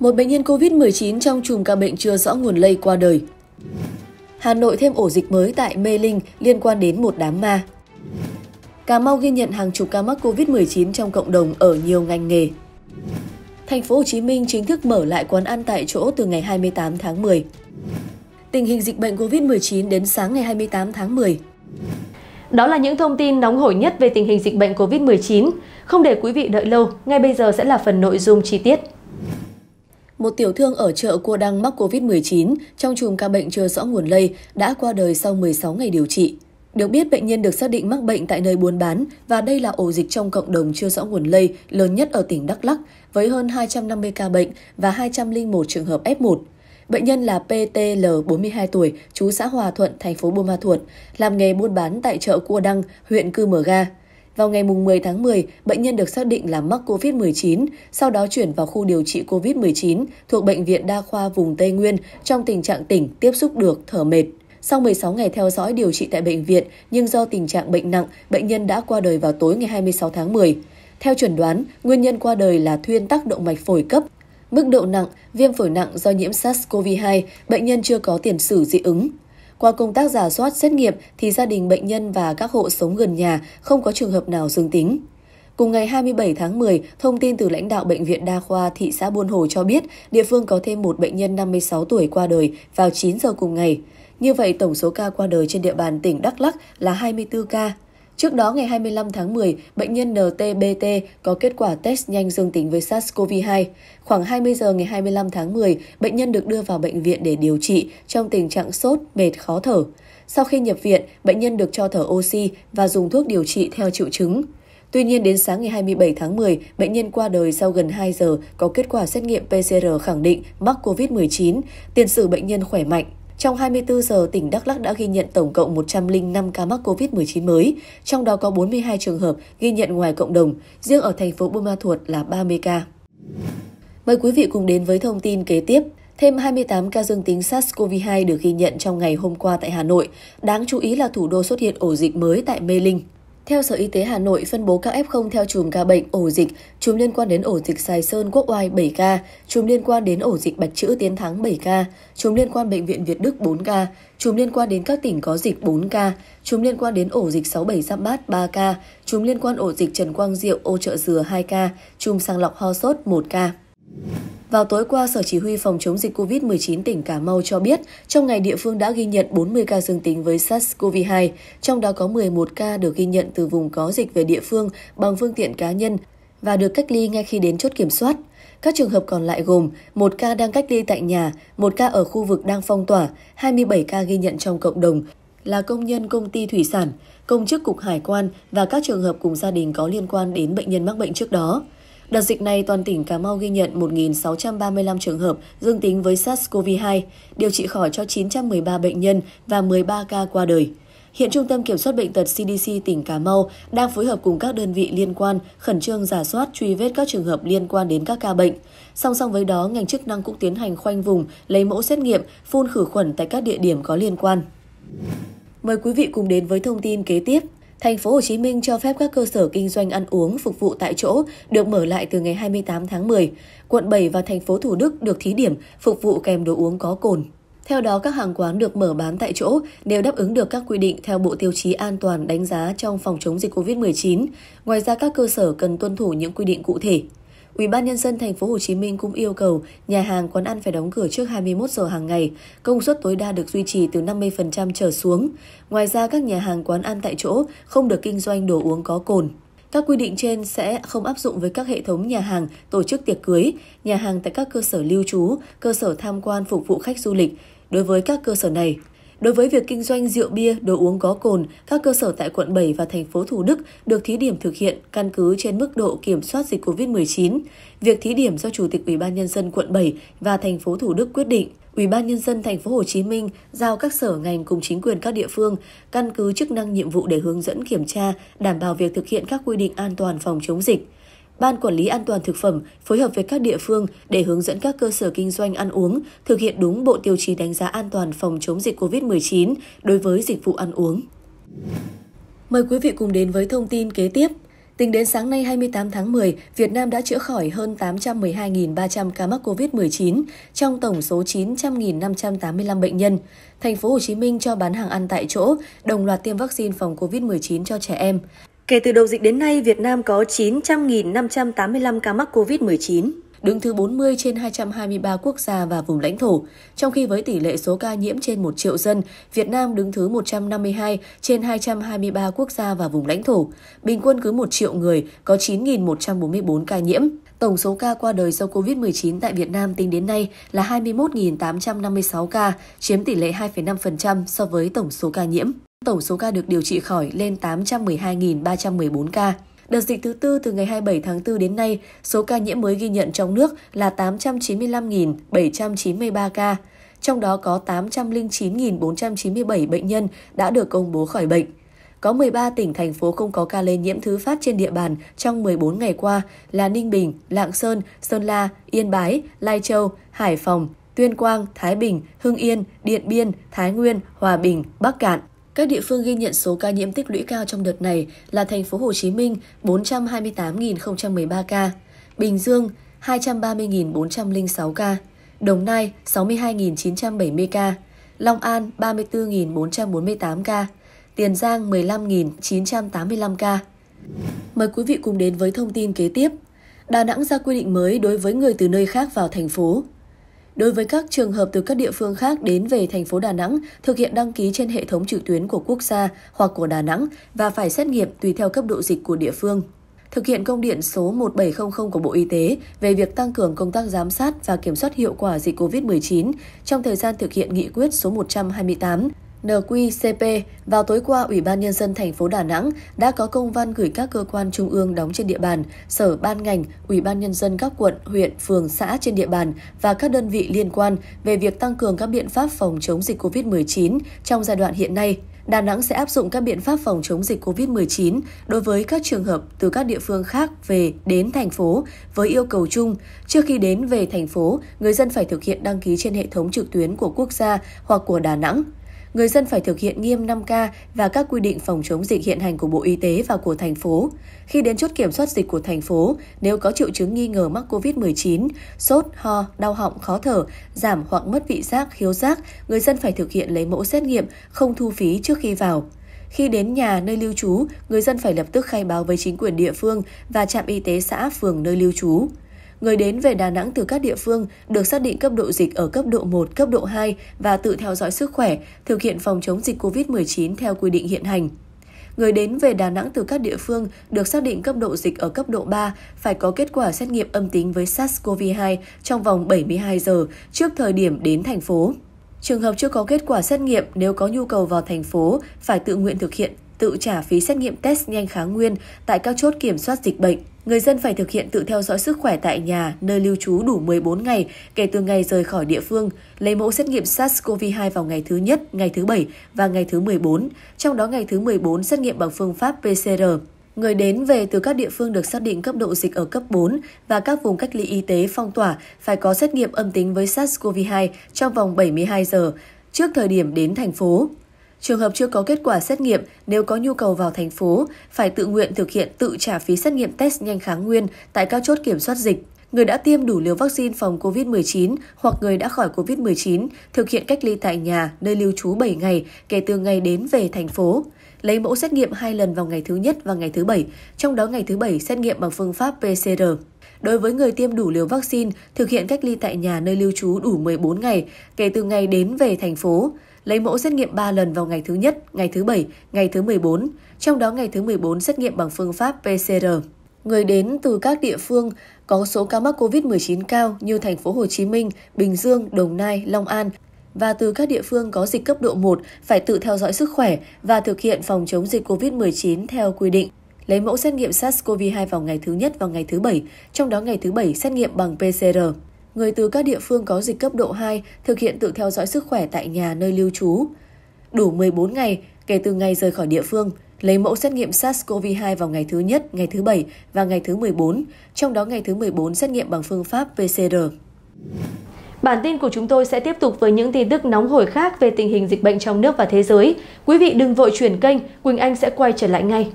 Một bệnh nhân COVID-19 trong chùm ca bệnh chưa rõ nguồn lây qua đời. Hà Nội thêm ổ dịch mới tại Mê Linh liên quan đến một đám ma. Cà Mau ghi nhận hàng chục ca mắc COVID-19 trong cộng đồng ở nhiều ngành nghề. Thành phố Hồ Chí Minh chính thức mở lại quán ăn tại chỗ từ ngày 28 tháng 10. Tình hình dịch bệnh COVID-19 đến sáng ngày 28 tháng 10. Đó là những thông tin nóng hổi nhất về tình hình dịch bệnh COVID-19. Không để quý vị đợi lâu, ngay bây giờ sẽ là phần nội dung chi tiết. Một tiểu thương ở chợ cua Đăng mắc COVID-19 trong chùm ca bệnh chưa rõ nguồn lây đã qua đời sau 16 ngày điều trị. Được biết, bệnh nhân được xác định mắc bệnh tại nơi buôn bán và đây là ổ dịch trong cộng đồng chưa rõ nguồn lây lớn nhất ở tỉnh Đắk Lắc với hơn 250 ca bệnh và 201 trường hợp F1. Bệnh nhân là PTL 42 tuổi, chú xã Hòa Thuận, thành phố Buôn Ma Thuột, làm nghề buôn bán tại chợ Cua Đăng, huyện Cư Mờ Ga. Vào ngày 10 tháng 10, bệnh nhân được xác định là mắc COVID-19, sau đó chuyển vào khu điều trị COVID-19 thuộc Bệnh viện Đa khoa vùng Tây Nguyên trong tình trạng tỉnh, tiếp xúc được, thở mệt. Sau 16 ngày theo dõi điều trị tại bệnh viện, nhưng do tình trạng bệnh nặng, bệnh nhân đã qua đời vào tối ngày 26 tháng 10. Theo chuẩn đoán, nguyên nhân qua đời là thuyên tắc động mạch phổi cấp. Mức độ nặng, viêm phổi nặng do nhiễm SARS-CoV-2, bệnh nhân chưa có tiền sử dị ứng. Qua công tác giả soát xét nghiệm thì gia đình bệnh nhân và các hộ sống gần nhà không có trường hợp nào dương tính. Cùng ngày 27 tháng 10, thông tin từ lãnh đạo Bệnh viện Đa khoa thị xã Buôn Hồ cho biết địa phương có thêm một bệnh nhân 56 tuổi qua đời vào 9 giờ cùng ngày. Như vậy, tổng số ca qua đời trên địa bàn tỉnh Đắk Lắc là 24 ca. Trước đó, ngày 25 tháng 10, bệnh nhân NTBT có kết quả test nhanh dương tính với SARS-CoV-2. Khoảng 20 giờ ngày 25 tháng 10, bệnh nhân được đưa vào bệnh viện để điều trị trong tình trạng sốt, mệt, khó thở. Sau khi nhập viện, bệnh nhân được cho thở oxy và dùng thuốc điều trị theo triệu chứng. Tuy nhiên, đến sáng ngày 27 tháng 10, bệnh nhân qua đời sau gần 2 giờ có kết quả xét nghiệm PCR khẳng định mắc COVID-19, tiền sử bệnh nhân khỏe mạnh. Trong 24 giờ, tỉnh Đắk Lắc đã ghi nhận tổng cộng 105 ca mắc COVID-19 mới, trong đó có 42 trường hợp ghi nhận ngoài cộng đồng, riêng ở thành phố Buôn Ma Thuột là 30 ca. Mời quý vị cùng đến với thông tin kế tiếp. Thêm 28 ca dương tính SARS-CoV-2 được ghi nhận trong ngày hôm qua tại Hà Nội. Đáng chú ý là thủ đô xuất hiện ổ dịch mới tại Mê Linh. Theo Sở Y tế Hà Nội, phân bố các F0 theo chùm ca bệnh ổ dịch, chùm liên quan đến ổ dịch Sài Sơn Quốc Oai 7 ca, chùm liên quan đến ổ dịch Bạch Chữ Tiến Thắng 7 ca, chùm liên quan bệnh viện Việt Đức 4 ca, chùm liên quan đến các tỉnh có dịch 4 ca, chùm liên quan đến ổ dịch 67 Giáp Bát 3 ca, chùm liên quan ổ dịch Trần Quang Diệu ô trợ dừa 2 ca, chùm sàng lọc ho sốt 1 ca. Vào tối qua, Sở Chỉ huy Phòng chống dịch COVID-19 tỉnh Cà Mau cho biết, trong ngày địa phương đã ghi nhận 40 ca dương tính với SARS-CoV-2, trong đó có 11 ca được ghi nhận từ vùng có dịch về địa phương bằng phương tiện cá nhân và được cách ly ngay khi đến chốt kiểm soát. Các trường hợp còn lại gồm một ca đang cách ly tại nhà, một ca ở khu vực đang phong tỏa, 27 ca ghi nhận trong cộng đồng, là công nhân công ty thủy sản, công chức cục hải quan và các trường hợp cùng gia đình có liên quan đến bệnh nhân mắc bệnh trước đó. Đợt dịch này, toàn tỉnh Cà Mau ghi nhận 1.635 trường hợp dương tính với SARS-CoV-2, điều trị khỏi cho 913 bệnh nhân và 13 ca qua đời. Hiện Trung tâm Kiểm soát Bệnh tật CDC tỉnh Cà Mau đang phối hợp cùng các đơn vị liên quan khẩn trương giả soát truy vết các trường hợp liên quan đến các ca bệnh. Song song với đó, ngành chức năng cũng tiến hành khoanh vùng, lấy mẫu xét nghiệm, phun khử khuẩn tại các địa điểm có liên quan. Mời quý vị cùng đến với thông tin kế tiếp. Thành phố Hồ Chí Minh cho phép các cơ sở kinh doanh ăn uống phục vụ tại chỗ được mở lại từ ngày 28 tháng 10. Quận 7 và thành phố Thủ Đức được thí điểm phục vụ kèm đồ uống có cồn. Theo đó, các hàng quán được mở bán tại chỗ đều đáp ứng được các quy định theo Bộ Tiêu chí An toàn đánh giá trong phòng chống dịch COVID-19. Ngoài ra, các cơ sở cần tuân thủ những quy định cụ thể. Ủy ban nhân dân thành phố Hồ Chí Minh cũng yêu cầu nhà hàng quán ăn phải đóng cửa trước 21 giờ hàng ngày, công suất tối đa được duy trì từ 50% trở xuống. Ngoài ra các nhà hàng quán ăn tại chỗ không được kinh doanh đồ uống có cồn. Các quy định trên sẽ không áp dụng với các hệ thống nhà hàng tổ chức tiệc cưới, nhà hàng tại các cơ sở lưu trú, cơ sở tham quan phục vụ khách du lịch. Đối với các cơ sở này, Đối với việc kinh doanh rượu bia, đồ uống có cồn, các cơ sở tại quận 7 và thành phố Thủ Đức được thí điểm thực hiện căn cứ trên mức độ kiểm soát dịch COVID-19. Việc thí điểm do Chủ tịch Ủy ban nhân dân quận 7 và thành phố Thủ Đức quyết định. Ủy ban nhân dân thành phố Hồ Chí Minh giao các sở ngành cùng chính quyền các địa phương căn cứ chức năng nhiệm vụ để hướng dẫn kiểm tra, đảm bảo việc thực hiện các quy định an toàn phòng chống dịch. Ban Quản lý An toàn Thực phẩm phối hợp với các địa phương để hướng dẫn các cơ sở kinh doanh ăn uống thực hiện đúng bộ tiêu chí đánh giá an toàn phòng chống dịch COVID-19 đối với dịch vụ ăn uống. Mời quý vị cùng đến với thông tin kế tiếp. Tính đến sáng nay 28 tháng 10, Việt Nam đã chữa khỏi hơn 812.300 ca mắc COVID-19 trong tổng số 900.585 bệnh nhân. Thành phố Hồ Chí Minh cho bán hàng ăn tại chỗ, đồng loạt tiêm vaccine phòng COVID-19 cho trẻ em. Kể từ đầu dịch đến nay, Việt Nam có 900.585 ca mắc COVID-19, đứng thứ 40 trên 223 quốc gia và vùng lãnh thổ, trong khi với tỷ lệ số ca nhiễm trên 1 triệu dân, Việt Nam đứng thứ 152 trên 223 quốc gia và vùng lãnh thổ. Bình quân cứ 1 triệu người có 9.144 ca nhiễm. Tổng số ca qua đời do COVID-19 tại Việt Nam tính đến nay là 21.856 ca, chiếm tỷ lệ 2,5% so với tổng số ca nhiễm tổng số ca được điều trị khỏi lên 812.314 ca. Đợt dịch thứ tư từ ngày 27 tháng 4 đến nay, số ca nhiễm mới ghi nhận trong nước là 895.793 ca, trong đó có 809.497 bệnh nhân đã được công bố khỏi bệnh. Có 13 tỉnh, thành phố không có ca lây nhiễm thứ phát trên địa bàn trong 14 ngày qua là Ninh Bình, Lạng Sơn, Sơn La, Yên Bái, Lai Châu, Hải Phòng, Tuyên Quang, Thái Bình, Hưng Yên, Điện Biên, Thái Nguyên, Hòa Bình, Bắc Cạn. Các địa phương ghi nhận số ca nhiễm tích lũy cao trong đợt này là thành phố Hồ Chí Minh 428.013 ca, Bình Dương 230.406 ca, Đồng Nai 62.970 ca, Long An 34.448 ca, Tiền Giang 15.985 ca. Mời quý vị cùng đến với thông tin kế tiếp. Đà Nẵng ra quy định mới đối với người từ nơi khác vào thành phố. Đối với các trường hợp từ các địa phương khác đến về thành phố Đà Nẵng, thực hiện đăng ký trên hệ thống trực tuyến của quốc gia hoặc của Đà Nẵng và phải xét nghiệm tùy theo cấp độ dịch của địa phương. Thực hiện công điện số 1700 của Bộ Y tế về việc tăng cường công tác giám sát và kiểm soát hiệu quả dịch COVID-19 trong thời gian thực hiện nghị quyết số 128 NQCP vào tối qua, Ủy ban Nhân dân thành phố Đà Nẵng đã có công văn gửi các cơ quan trung ương đóng trên địa bàn, sở ban ngành, Ủy ban Nhân dân các quận, huyện, phường, xã trên địa bàn và các đơn vị liên quan về việc tăng cường các biện pháp phòng chống dịch COVID-19 trong giai đoạn hiện nay. Đà Nẵng sẽ áp dụng các biện pháp phòng chống dịch COVID-19 đối với các trường hợp từ các địa phương khác về đến thành phố với yêu cầu chung, trước khi đến về thành phố, người dân phải thực hiện đăng ký trên hệ thống trực tuyến của quốc gia hoặc của Đà Nẵng người dân phải thực hiện nghiêm 5K và các quy định phòng chống dịch hiện hành của Bộ Y tế và của thành phố. Khi đến chốt kiểm soát dịch của thành phố, nếu có triệu chứng nghi ngờ mắc COVID-19, sốt, ho, đau họng, khó thở, giảm hoặc mất vị giác, khiếu giác, người dân phải thực hiện lấy mẫu xét nghiệm, không thu phí trước khi vào. Khi đến nhà nơi lưu trú, người dân phải lập tức khai báo với chính quyền địa phương và trạm y tế xã phường nơi lưu trú. Người đến về Đà Nẵng từ các địa phương được xác định cấp độ dịch ở cấp độ 1, cấp độ 2 và tự theo dõi sức khỏe, thực hiện phòng chống dịch COVID-19 theo quy định hiện hành. Người đến về Đà Nẵng từ các địa phương được xác định cấp độ dịch ở cấp độ 3 phải có kết quả xét nghiệm âm tính với SARS-CoV-2 trong vòng 72 giờ trước thời điểm đến thành phố. Trường hợp chưa có kết quả xét nghiệm nếu có nhu cầu vào thành phố phải tự nguyện thực hiện tự trả phí xét nghiệm test nhanh kháng nguyên tại các chốt kiểm soát dịch bệnh. Người dân phải thực hiện tự theo dõi sức khỏe tại nhà, nơi lưu trú đủ 14 ngày kể từ ngày rời khỏi địa phương, lấy mẫu xét nghiệm SARS-CoV-2 vào ngày thứ nhất, ngày thứ bảy và ngày thứ 14, trong đó ngày thứ 14 xét nghiệm bằng phương pháp PCR. Người đến về từ các địa phương được xác định cấp độ dịch ở cấp 4 và các vùng cách ly y tế phong tỏa phải có xét nghiệm âm tính với SARS-CoV-2 trong vòng 72 giờ trước thời điểm đến thành phố. Trường hợp chưa có kết quả xét nghiệm, nếu có nhu cầu vào thành phố, phải tự nguyện thực hiện tự trả phí xét nghiệm test nhanh kháng nguyên tại các chốt kiểm soát dịch. Người đã tiêm đủ liều vaccine phòng COVID-19 hoặc người đã khỏi COVID-19 thực hiện cách ly tại nhà nơi lưu trú 7 ngày kể từ ngày đến về thành phố. Lấy mẫu xét nghiệm 2 lần vào ngày thứ nhất và ngày thứ bảy, trong đó ngày thứ bảy xét nghiệm bằng phương pháp PCR. Đối với người tiêm đủ liều vaccine, thực hiện cách ly tại nhà nơi lưu trú đủ 14 ngày kể từ ngày đến về thành phố lấy mẫu xét nghiệm 3 lần vào ngày thứ nhất, ngày thứ bảy, ngày thứ 14, trong đó ngày thứ 14 xét nghiệm bằng phương pháp PCR. Người đến từ các địa phương có số ca mắc COVID-19 cao như thành phố Hồ Chí Minh, Bình Dương, Đồng Nai, Long An và từ các địa phương có dịch cấp độ 1 phải tự theo dõi sức khỏe và thực hiện phòng chống dịch COVID-19 theo quy định lấy mẫu xét nghiệm SARS-CoV-2 vào ngày thứ nhất và ngày thứ bảy, trong đó ngày thứ bảy xét nghiệm bằng PCR người từ các địa phương có dịch cấp độ 2 thực hiện tự theo dõi sức khỏe tại nhà nơi lưu trú. Đủ 14 ngày kể từ ngày rời khỏi địa phương, lấy mẫu xét nghiệm SARS-CoV-2 vào ngày thứ nhất, ngày thứ bảy và ngày thứ 14, trong đó ngày thứ 14 xét nghiệm bằng phương pháp PCR. Bản tin của chúng tôi sẽ tiếp tục với những tin tức nóng hổi khác về tình hình dịch bệnh trong nước và thế giới. Quý vị đừng vội chuyển kênh, Quỳnh Anh sẽ quay trở lại ngay.